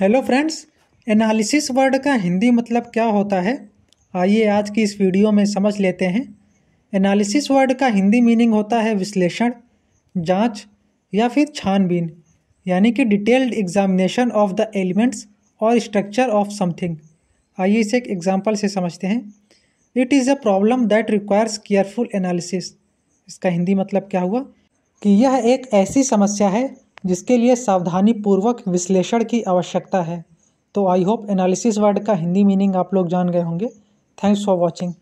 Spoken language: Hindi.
हेलो फ्रेंड्स एनालिसिस वर्ड का हिंदी मतलब क्या होता है आइए आज की इस वीडियो में समझ लेते हैं एनालिसिस वर्ड का हिंदी मीनिंग होता है विश्लेषण जांच या फिर छानबीन यानी कि detailed examination of the elements और स्ट्रक्चर ऑफ समथिंग आइए इसे एक एग्जाम्पल से समझते हैं it is a problem that requires careful analysis इसका हिंदी मतलब क्या हुआ कि यह एक ऐसी समस्या है जिसके लिए सावधानीपूर्वक विश्लेषण की आवश्यकता है तो आई होप एनालिसिस वर्ड का हिंदी मीनिंग आप लोग जान गए होंगे थैंक्स फॉर वॉचिंग